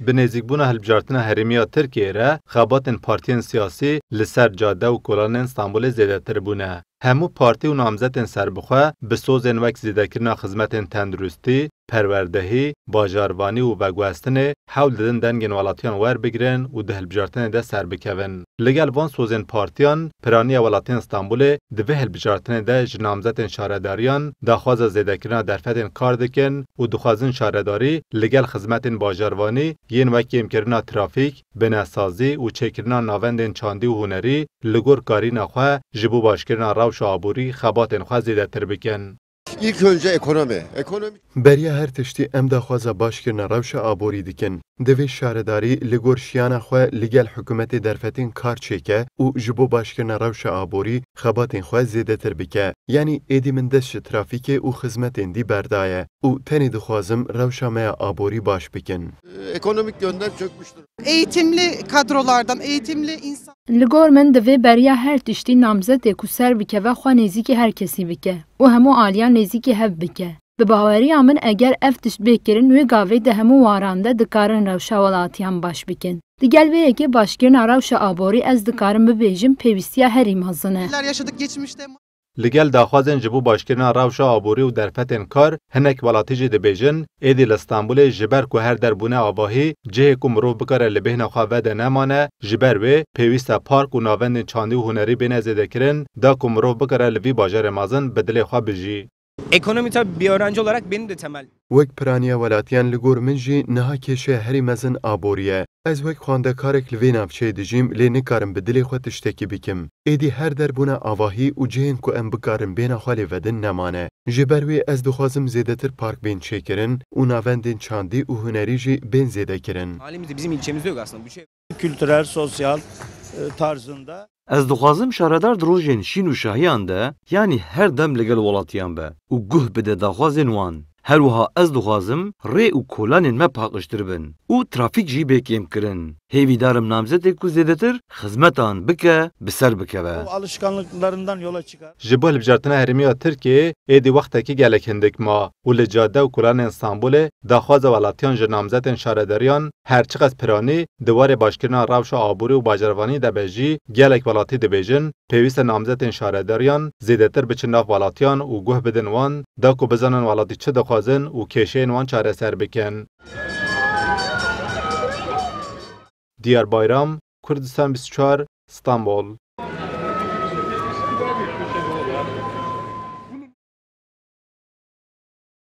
به نزدیکبون هلبجارتن هرمیا ترکیه را این پارتین سیاسی لسر جاده و کلان استانبول زیده تر بونه. همو پارتی و نامزد سربخواه به سوز وک زیده کرنا خزمت تندرستی پروردهی، باجاروانی و بگوستن حول دادن دنگین والاتیان ور بگرن و ده البجارتن ده سر بکوین. لگل وان سوزین پارتیان پرانی والاتیان استانبول دو البجارتن ده جنامزت شارداریان دخواز زیدکرنا درفت کار دکن و دخوازن شارداری لگل خزمت باجاروانی ین وکی امکرنا ترافیک، بنسازی و چکرنا نواند چاندی و هنری لگور کاری نخواه جبو باشکرنا روش آبوری خبات خواه تر بکن. ilk önce ekonomi. Ekonomi. Beriye her tiştî em daxwaza başkirina rewşa aborî dikin. Devê şaredarî li gor şiyana xwe li gel hikûmetê derfetên kar çêke û ji bo başkirina rewşa aborî xebatên xwe zêdetir bike. Yanî êdî min dest ji trafîkê û xizmetên dî berdaye û tenê dixwazim rewşa me ya aborî baş bikin. Ekonomik yönden çökmüştür. Eğitimli kadrolardan, eğitimli insan... Li gor min divê beriya her tiştî namzedê ku ser bikeve xwe nêzîkî herkesî bike û hemû aliyan nêzîkî hev bike. به باوری آمن اگر افتش بکرین وی گاوی ده همو وارانده دکارن روشا ولاتی هم باش بکن. دیگل وی اگه باشگرن روشا آباری از به ببیجن پیوستی هر ایمازنه. لگل داخوازن جبو باشگرن روشا او و درفتن کار هنک ولاتی جی دبیجن ایدی لستانبول جبر که هر در بونه آباهی جه کم رو بکر لبه نخواه ده نمانه جبر وی پیویست پارک و نوان چاندی هنری بین کرن دا کم لبی باجر مازن بدل خواه بجی. Ekonomi tabii bir öğrenci olarak benim de temel. Wek piraniya welatiyan li gor min jî niha kêşe herî mezin aboriye. Ez wek xwendekarek li vê navçeyê dijîm lê nikarim bi dilê xwe tiştekî bikim. Êdî her derbûna avahi û cihên ku em bikarin bêna xwe lê vedin nemane. Ji ez dixwazim zêdetir park bên çekerin, û navendên çandî û hunerî jî bên Halimizde bizim ilçemizde yok aslında bu şey. Kültürel, sosyal e, tarzında Ez dixwazim şaredar di rojên şîn û şahiyan de yanî her dem li gel welatiyan be û guh bide daxwazên wan. Herwiha ez dixwazim rê û kolanên me paqijtir bin û trafîk jî bêkêm kirin. Hêvîdarim namzetê ku zêdetir xizmetan bike bi ser bikeve. Alışkanlıklarından yola çıkar. Ji bo hilbijartina herêmiya Tirkiyeyê êdî wextekî gelek hindik ma û li cade û kolanên Sambolê daxwaza welatiyan ji namzetên şarederiyan her çiqas piranî di warê başkirina rewşa aborî û bajarvanî de be jî gelek welatî dibêjin pêwîst e namzetên şarederiyan zêdetir biçin nav welatiyan û guh bidin wan da ku bizanin welatî çi dixwazin dixwazin û kêşeyên wan çareser bikin. Diyar Bayram, Kurdistan 24, İstanbul